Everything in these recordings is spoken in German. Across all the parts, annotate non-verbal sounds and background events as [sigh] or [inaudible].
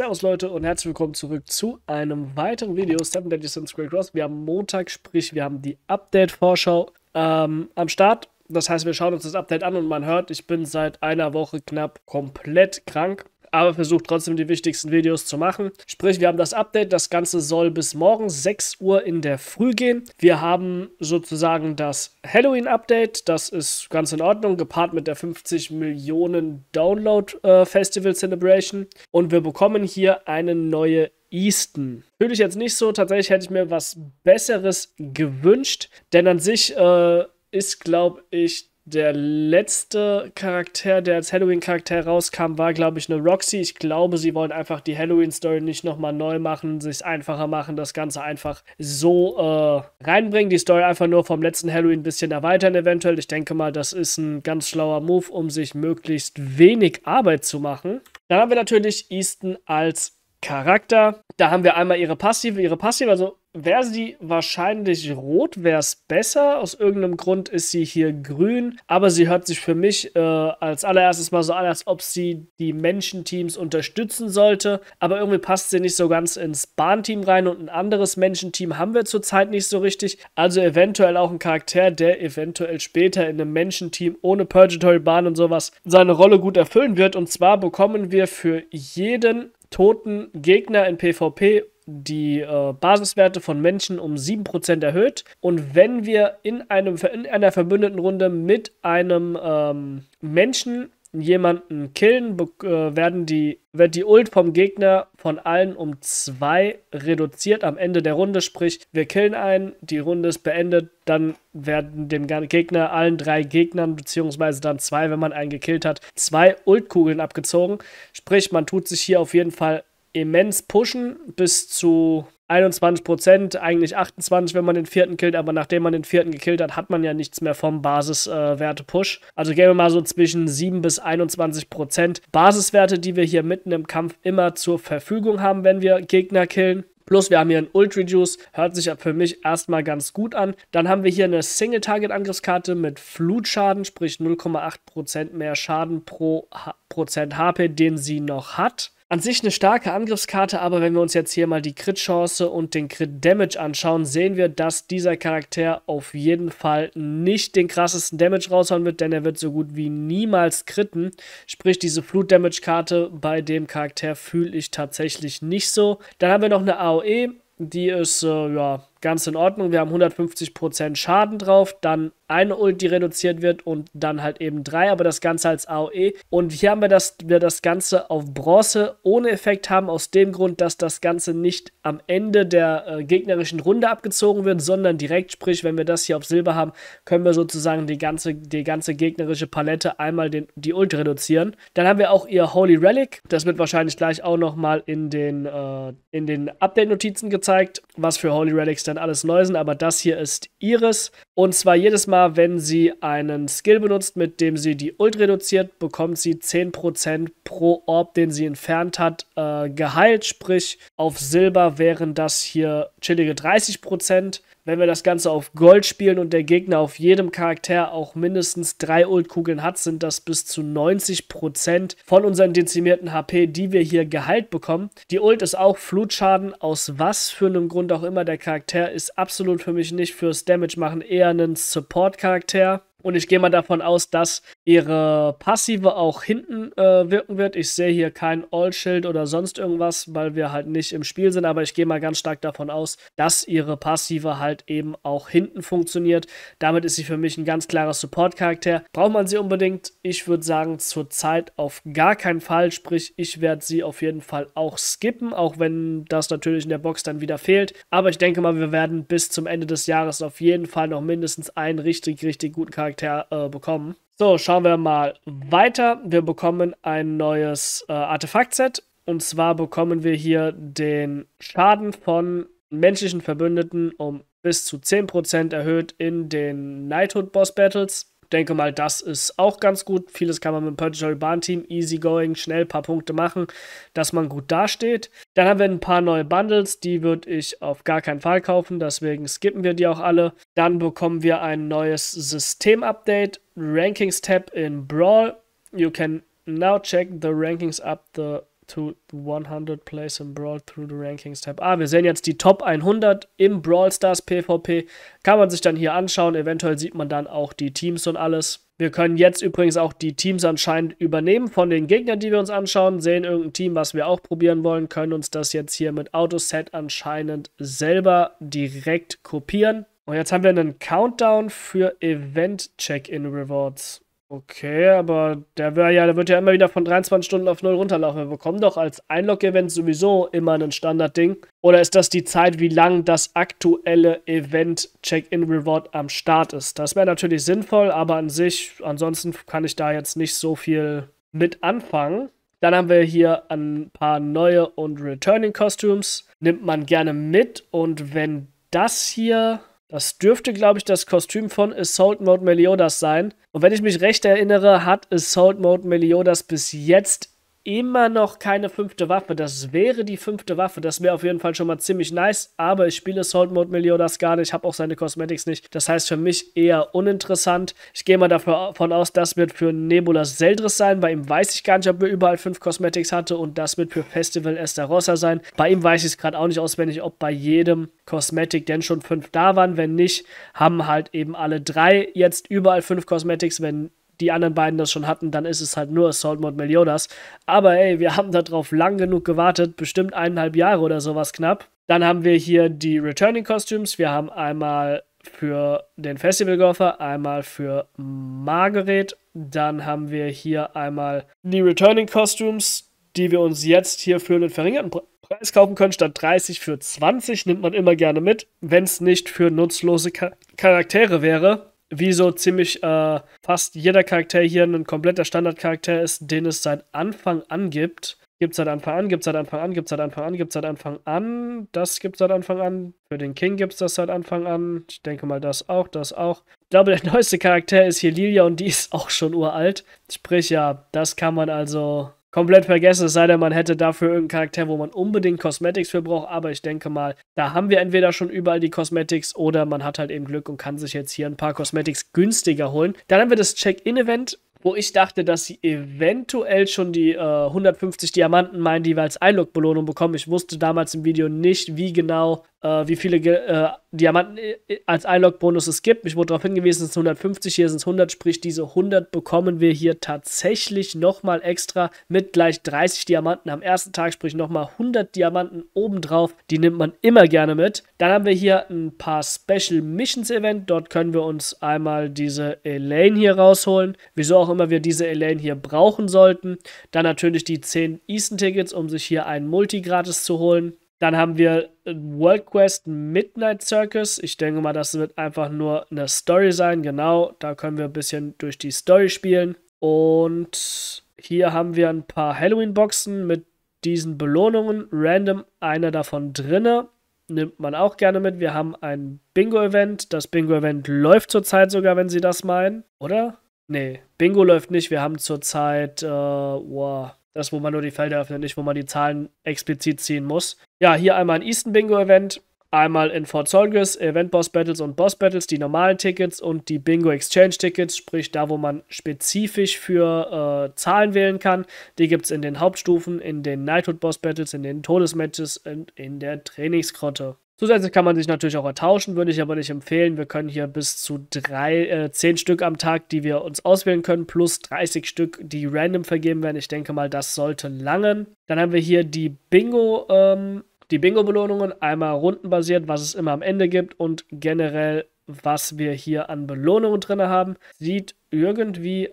Servus Leute und herzlich willkommen zurück zu einem weiteren Video Seven Deadly Sins Great Cross. Wir haben Montag, sprich wir haben die Update-Vorschau ähm, am Start. Das heißt, wir schauen uns das Update an und man hört, ich bin seit einer Woche knapp komplett krank aber versucht trotzdem die wichtigsten Videos zu machen. Sprich, wir haben das Update. Das Ganze soll bis morgen 6 Uhr in der Früh gehen. Wir haben sozusagen das Halloween-Update. Das ist ganz in Ordnung, gepaart mit der 50 Millionen Download Festival Celebration. Und wir bekommen hier eine neue Easton. Fühle ich jetzt nicht so. Tatsächlich hätte ich mir was Besseres gewünscht, denn an sich äh, ist, glaube ich, der letzte Charakter, der als Halloween-Charakter rauskam, war, glaube ich, eine Roxy. Ich glaube, sie wollen einfach die Halloween-Story nicht nochmal neu machen, sich einfacher machen, das Ganze einfach so äh, reinbringen. Die Story einfach nur vom letzten Halloween ein bisschen erweitern, eventuell. Ich denke mal, das ist ein ganz schlauer Move, um sich möglichst wenig Arbeit zu machen. Dann haben wir natürlich Easton als Charakter. Da haben wir einmal ihre Passive. Ihre Passive, also wäre sie wahrscheinlich rot, wäre es besser. Aus irgendeinem Grund ist sie hier grün, aber sie hört sich für mich äh, als allererstes mal so an, als ob sie die Menschenteams unterstützen sollte. Aber irgendwie passt sie nicht so ganz ins Bahnteam rein und ein anderes Menschenteam haben wir zurzeit nicht so richtig. Also eventuell auch ein Charakter, der eventuell später in einem Menschenteam ohne Purgatory Bahn und sowas seine Rolle gut erfüllen wird. Und zwar bekommen wir für jeden toten Gegner in PvP die äh, Basiswerte von Menschen um 7% erhöht. Und wenn wir in, einem, in einer verbündeten Runde mit einem ähm, Menschen jemanden killen, äh, werden die, wird die Ult vom Gegner von allen um 2 reduziert am Ende der Runde. Sprich, wir killen einen, die Runde ist beendet, dann werden dem Gegner, allen drei Gegnern, beziehungsweise dann zwei, wenn man einen gekillt hat, zwei Ultkugeln abgezogen. Sprich, man tut sich hier auf jeden Fall immens pushen, bis zu 21%, eigentlich 28, wenn man den vierten killt, aber nachdem man den vierten gekillt hat, hat man ja nichts mehr vom Basiswerte-Push. Äh, also gehen wir mal so zwischen 7 bis 21% Basiswerte, die wir hier mitten im Kampf immer zur Verfügung haben, wenn wir Gegner killen. Plus wir haben hier einen ultra Reduce, hört sich ja für mich erstmal ganz gut an. Dann haben wir hier eine Single-Target-Angriffskarte mit Flutschaden, sprich 0,8% mehr Schaden pro H Prozent HP, den sie noch hat. An sich eine starke Angriffskarte, aber wenn wir uns jetzt hier mal die Crit-Chance und den Crit-Damage anschauen, sehen wir, dass dieser Charakter auf jeden Fall nicht den krassesten Damage raushauen wird, denn er wird so gut wie niemals critten. Sprich, diese Flut-Damage-Karte bei dem Charakter fühle ich tatsächlich nicht so. Dann haben wir noch eine AOE, die ist, äh, ja, ganz in Ordnung. Wir haben 150% Schaden drauf, dann eine Ult, die reduziert wird und dann halt eben drei, aber das Ganze als AOE. Und hier haben wir das, wir das Ganze auf Bronze ohne Effekt haben, aus dem Grund, dass das Ganze nicht am Ende der äh, gegnerischen Runde abgezogen wird, sondern direkt, sprich, wenn wir das hier auf Silber haben, können wir sozusagen die ganze, die ganze gegnerische Palette einmal den, die Ult reduzieren. Dann haben wir auch ihr Holy Relic, das wird wahrscheinlich gleich auch nochmal in den, äh, den Update-Notizen gezeigt, was für Holy Relics da dann alles läusen, aber das hier ist Iris. Und zwar jedes Mal, wenn sie einen Skill benutzt, mit dem sie die Ult reduziert, bekommt sie 10% pro Orb, den sie entfernt hat, äh, geheilt. Sprich, auf Silber wären das hier chillige 30% wenn wir das Ganze auf Gold spielen und der Gegner auf jedem Charakter auch mindestens drei Ultkugeln hat, sind das bis zu 90% von unseren dezimierten HP, die wir hier geheilt bekommen. Die Ult ist auch Flutschaden, aus was für einem Grund auch immer. Der Charakter ist absolut für mich nicht fürs Damage machen, eher ein Support-Charakter. Und ich gehe mal davon aus, dass ihre Passive auch hinten äh, wirken wird. Ich sehe hier kein All-Schild oder sonst irgendwas, weil wir halt nicht im Spiel sind. Aber ich gehe mal ganz stark davon aus, dass ihre Passive halt eben auch hinten funktioniert. Damit ist sie für mich ein ganz klarer Support-Charakter. Braucht man sie unbedingt? Ich würde sagen, zurzeit auf gar keinen Fall. Sprich, ich werde sie auf jeden Fall auch skippen, auch wenn das natürlich in der Box dann wieder fehlt. Aber ich denke mal, wir werden bis zum Ende des Jahres auf jeden Fall noch mindestens einen richtig, richtig guten Charakter Charakter äh, bekommen. So, schauen wir mal weiter. Wir bekommen ein neues äh, Artefakt-Set. Und zwar bekommen wir hier den Schaden von menschlichen Verbündeten um bis zu 10% erhöht in den Knighthood Boss Battles denke mal, das ist auch ganz gut. Vieles kann man mit dem Purgatory Bahnteam easy going, schnell ein paar Punkte machen, dass man gut dasteht. Dann haben wir ein paar neue Bundles, die würde ich auf gar keinen Fall kaufen, deswegen skippen wir die auch alle. Dann bekommen wir ein neues System-Update, Rankings-Tab in Brawl. You can now check the rankings up the to 100 place in Brawl through the Rankings Tab. Ah, wir sehen jetzt die Top 100 im Brawl Stars PvP. Kann man sich dann hier anschauen. Eventuell sieht man dann auch die Teams und alles. Wir können jetzt übrigens auch die Teams anscheinend übernehmen von den Gegnern, die wir uns anschauen. Sehen irgendein Team, was wir auch probieren wollen, können uns das jetzt hier mit Autoset anscheinend selber direkt kopieren. Und jetzt haben wir einen Countdown für Event Check-in Rewards. Okay, aber der, wär ja, der wird ja immer wieder von 23 Stunden auf 0 runterlaufen. Wir bekommen doch als Einlog-Event sowieso immer ein Standardding. Oder ist das die Zeit, wie lang das aktuelle Event-Check-In-Reward am Start ist? Das wäre natürlich sinnvoll, aber an sich, ansonsten kann ich da jetzt nicht so viel mit anfangen. Dann haben wir hier ein paar neue und Returning Costumes. Nimmt man gerne mit und wenn das hier das dürfte, glaube ich, das Kostüm von Assault Mode Meliodas sein. Und wenn ich mich recht erinnere, hat Assault Mode Meliodas bis jetzt immer noch keine fünfte Waffe. Das wäre die fünfte Waffe. Das wäre auf jeden Fall schon mal ziemlich nice. Aber ich spiele Assault Mode Meliodas gar nicht. Ich habe auch seine Cosmetics nicht. Das heißt für mich eher uninteressant. Ich gehe mal davon aus, das wird für Nebula Seldris sein. Bei ihm weiß ich gar nicht, ob er überall fünf Cosmetics hatte. Und das wird für Festival Estarossa sein. Bei ihm weiß ich es gerade auch nicht auswendig, ob bei jedem Cosmetic denn schon fünf da waren. Wenn nicht, haben halt eben alle drei jetzt überall fünf Cosmetics. Wenn die anderen beiden das schon hatten, dann ist es halt nur Assault Mode Meliodas. Aber ey, wir haben darauf lang genug gewartet, bestimmt eineinhalb Jahre oder sowas knapp. Dann haben wir hier die Returning Costumes. Wir haben einmal für den Festivalgolfer, einmal für Margaret. Dann haben wir hier einmal die Returning Costumes, die wir uns jetzt hier für einen verringerten Pre Preis kaufen können. Statt 30 für 20 nimmt man immer gerne mit, wenn es nicht für nutzlose Char Charaktere wäre wie so ziemlich äh, fast jeder Charakter hier ein kompletter Standardcharakter ist, den es seit Anfang an gibt. Gibt seit Anfang an, gibt seit Anfang an, gibt seit Anfang an, gibt seit Anfang an. Das gibt seit Anfang an. Für den King gibt es das seit Anfang an. Ich denke mal, das auch, das auch. Ich glaube, der [laughs] neueste Charakter ist hier Lilia und die ist auch schon uralt. Sprich, ja, das kann man also komplett vergessen, es sei denn, man hätte dafür irgendeinen Charakter, wo man unbedingt Cosmetics für braucht, aber ich denke mal, da haben wir entweder schon überall die Cosmetics oder man hat halt eben Glück und kann sich jetzt hier ein paar Cosmetics günstiger holen. Dann haben wir das Check-In-Event, wo ich dachte, dass sie eventuell schon die äh, 150 Diamanten meinen, die wir als Einlog-Belohnung bekommen. Ich wusste damals im Video nicht, wie genau äh, wie viele äh, Diamanten äh, als Einlog-Bonus es gibt. Mich wurde darauf hingewiesen, es sind 150, hier sind es 100, sprich diese 100 bekommen wir hier tatsächlich nochmal extra mit gleich 30 Diamanten am ersten Tag, sprich nochmal 100 Diamanten obendrauf. Die nimmt man immer gerne mit. Dann haben wir hier ein paar Special Missions Event. Dort können wir uns einmal diese Elaine hier rausholen. Wieso auch immer wir diese Elaine hier brauchen sollten. Dann natürlich die 10 Easton Tickets, um sich hier einen Multigratis zu holen. Dann haben wir World Quest Midnight Circus. Ich denke mal, das wird einfach nur eine Story sein. Genau, da können wir ein bisschen durch die Story spielen. Und hier haben wir ein paar Halloween-Boxen mit diesen Belohnungen. Random einer davon drinne. Nimmt man auch gerne mit. Wir haben ein Bingo-Event. Das Bingo-Event läuft zurzeit sogar, wenn Sie das meinen. Oder? Nee, Bingo läuft nicht. Wir haben zurzeit, äh, wow, das, wo man nur die Felder öffnet, nicht wo man die Zahlen explizit ziehen muss. Ja, hier einmal ein Easton Bingo Event, einmal in Fort Solgus, Event Boss Battles und Boss Battles, die normalen Tickets und die Bingo Exchange Tickets, sprich da, wo man spezifisch für äh, Zahlen wählen kann. Die gibt es in den Hauptstufen, in den Knighthood Boss Battles, in den Todesmatches und in der Trainingsgrotte. Zusätzlich kann man sich natürlich auch ertauschen, würde ich aber nicht empfehlen. Wir können hier bis zu drei, äh, 10 Stück am Tag, die wir uns auswählen können, plus 30 Stück, die random vergeben werden. Ich denke mal, das sollte langen. Dann haben wir hier die Bingo, ähm, die Bingo-Belohnungen, einmal rundenbasiert, was es immer am Ende gibt und generell, was wir hier an Belohnungen drin haben. Sieht irgendwie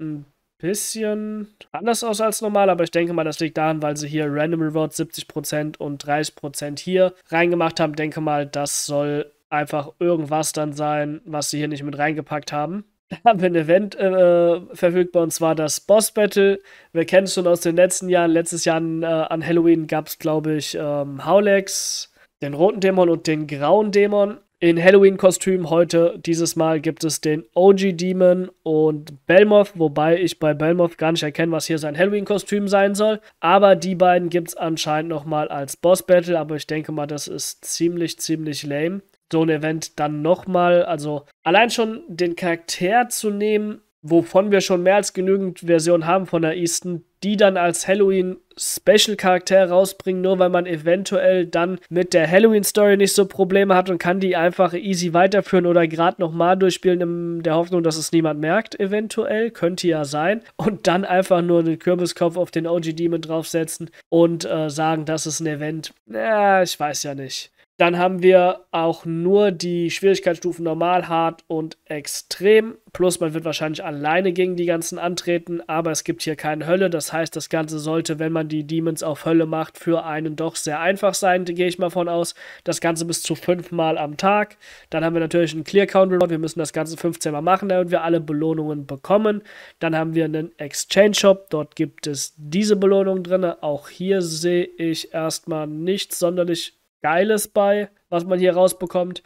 ein bisschen anders aus als normal, aber ich denke mal, das liegt daran, weil sie hier Random Rewards 70% und 30% hier reingemacht haben. Denke mal, das soll einfach irgendwas dann sein, was sie hier nicht mit reingepackt haben. [laughs] Da haben wir ein Event äh, verfügbar und zwar das Boss Battle. Wir kennen es schon aus den letzten Jahren. Letztes Jahr an, äh, an Halloween gab es, glaube ich, ähm, Haulex, den roten Dämon und den grauen Dämon in Halloween-Kostüm. Heute, dieses Mal, gibt es den OG Demon und Belmoth, wobei ich bei Belmoth gar nicht erkenne, was hier sein Halloween-Kostüm sein soll. Aber die beiden gibt es anscheinend nochmal als Boss-Battle, aber ich denke mal, das ist ziemlich, ziemlich lame. So ein Event dann nochmal, also allein schon den Charakter zu nehmen, wovon wir schon mehr als genügend Versionen haben von der Easton, die dann als Halloween Special Charakter rausbringen, nur weil man eventuell dann mit der Halloween Story nicht so Probleme hat und kann die einfach easy weiterführen oder gerade nochmal durchspielen in der Hoffnung, dass es niemand merkt, eventuell, könnte ja sein und dann einfach nur einen Kürbiskopf auf den OG Demon draufsetzen und äh, sagen, das ist ein Event. Ja, ich weiß ja nicht. Dann haben wir auch nur die Schwierigkeitsstufen normal, hart und extrem. Plus, man wird wahrscheinlich alleine gegen die ganzen antreten, aber es gibt hier keine Hölle. Das heißt, das Ganze sollte, wenn man die Demons auf Hölle macht, für einen doch sehr einfach sein, gehe ich mal von aus. Das Ganze bis zu fünfmal am Tag. Dann haben wir natürlich einen Clear Count Reward. Wir müssen das Ganze 15 Mal machen, damit wir alle Belohnungen bekommen. Dann haben wir einen Exchange Shop. Dort gibt es diese Belohnung drin. Auch hier sehe ich erstmal nichts sonderlich Geiles bei, was man hier rausbekommt.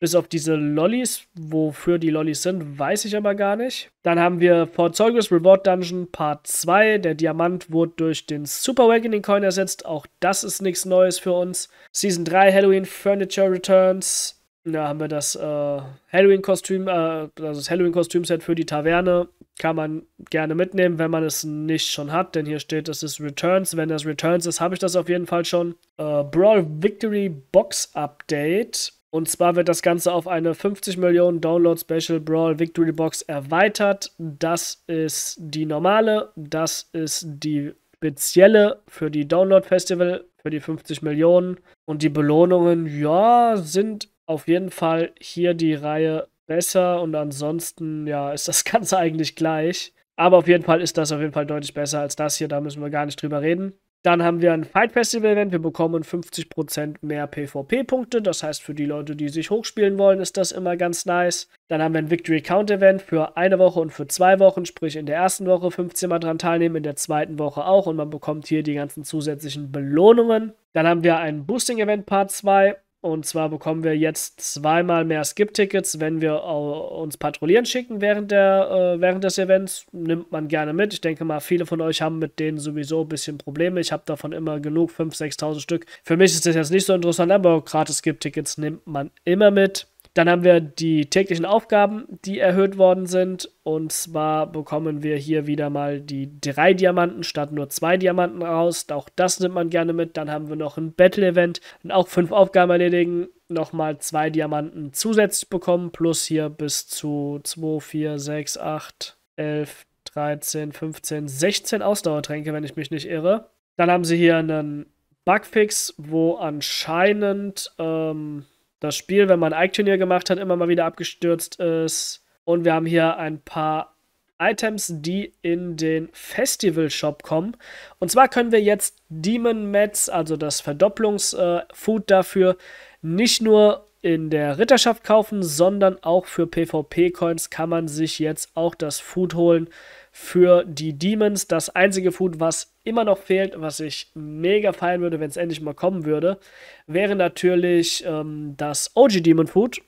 Bis auf diese Lollis, wofür die Lollis sind, weiß ich aber gar nicht. Dann haben wir Fort Zorgus Reward Dungeon Part 2. Der Diamant wurde durch den Super Awakening Coin ersetzt. Auch das ist nichts Neues für uns. Season 3 Halloween Furniture Returns. Da haben wir das äh, Halloween-Kostüm, äh, also das Halloween-Kostüm-Set für die Taverne. Kann man gerne mitnehmen, wenn man es nicht schon hat, denn hier steht, es ist Returns. Wenn das Returns ist, habe ich das auf jeden Fall schon. Äh, Brawl Victory Box Update. Und zwar wird das Ganze auf eine 50 Millionen Download Special Brawl Victory Box erweitert. Das ist die normale, das ist die spezielle für die Download Festival, für die 50 Millionen. Und die Belohnungen, ja, sind auf jeden Fall hier die Reihe besser und ansonsten ja ist das [laughs] Ganze eigentlich gleich. Aber auf jeden Fall ist das auf jeden Fall deutlich besser als das hier, da müssen wir gar nicht drüber reden. Dann haben wir ein Fight Festival Event, wir bekommen 50% mehr PvP-Punkte, das heißt für die Leute, die sich hochspielen wollen, ist das immer ganz nice. Dann haben wir ein Victory Count Event für eine Woche und für zwei Wochen, sprich in der ersten Woche 15 Mal dran teilnehmen, in der zweiten Woche auch und man bekommt hier die ganzen zusätzlichen Belohnungen. Dann haben wir ein Boosting Event Part 2, und zwar bekommen wir jetzt zweimal mehr Skip-Tickets, wenn wir äh, uns patrouillieren schicken während, der, äh, während des Events. Nimmt man gerne mit. Ich denke mal, viele von euch haben mit denen sowieso ein bisschen Probleme. Ich habe davon immer genug, 5.000, 6.000 Stück. Für mich ist das jetzt nicht so interessant, aber gratis Skip-Tickets nimmt man immer mit. Dann haben wir die täglichen Aufgaben, die erhöht worden sind. Und zwar bekommen wir hier wieder mal die drei Diamanten statt nur zwei Diamanten raus. Auch das nimmt man gerne mit. Dann haben wir noch ein Battle-Event und auch fünf Aufgaben erledigen. Nochmal zwei Diamanten zusätzlich bekommen. Plus hier bis zu 2, 4, 6, 8, 11, 13, 15, 16 Ausdauertränke, wenn ich mich nicht irre. Dann haben sie hier einen Bugfix, wo anscheinend. Ähm, das Spiel, wenn man Ike-Turnier gemacht hat, immer mal wieder abgestürzt ist. Und wir haben hier ein paar Items, die in den Festival-Shop kommen. Und zwar können wir jetzt Demon Mats, also das Verdopplungs-Food äh, dafür, nicht nur in der Ritterschaft kaufen, sondern auch für PvP-Coins kann man sich jetzt auch das Food holen für die Demons. Das einzige Food, was immer noch fehlt, was ich mega feiern würde, wenn es endlich mal kommen würde, wäre natürlich ähm, das OG Demon Food.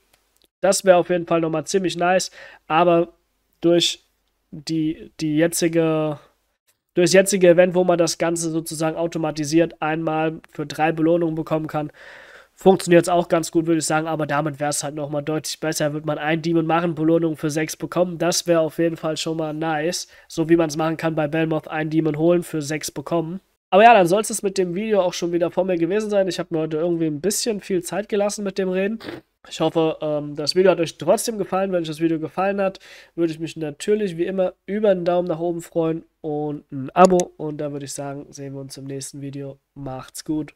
Das wäre auf jeden Fall nochmal ziemlich nice, aber durch die, die jetzige durch das jetzige Event, wo man das Ganze sozusagen automatisiert einmal für drei Belohnungen bekommen kann, Funktioniert es auch ganz gut, würde ich sagen, aber damit wäre es halt nochmal deutlich besser. Wird man ein Demon machen, Belohnung für 6 bekommen, das wäre auf jeden Fall schon mal nice. So wie man es machen kann bei Belmoth, ein Demon holen, für 6 bekommen. Aber ja, dann soll es mit dem Video auch schon wieder vor mir gewesen sein. Ich habe mir heute irgendwie ein bisschen viel Zeit gelassen mit dem Reden. Ich hoffe, ähm, das Video hat euch trotzdem gefallen. Wenn euch das Video gefallen hat, würde ich mich natürlich wie immer über einen Daumen nach oben freuen und ein Abo. Und dann würde ich sagen, sehen wir uns im nächsten Video. Macht's gut.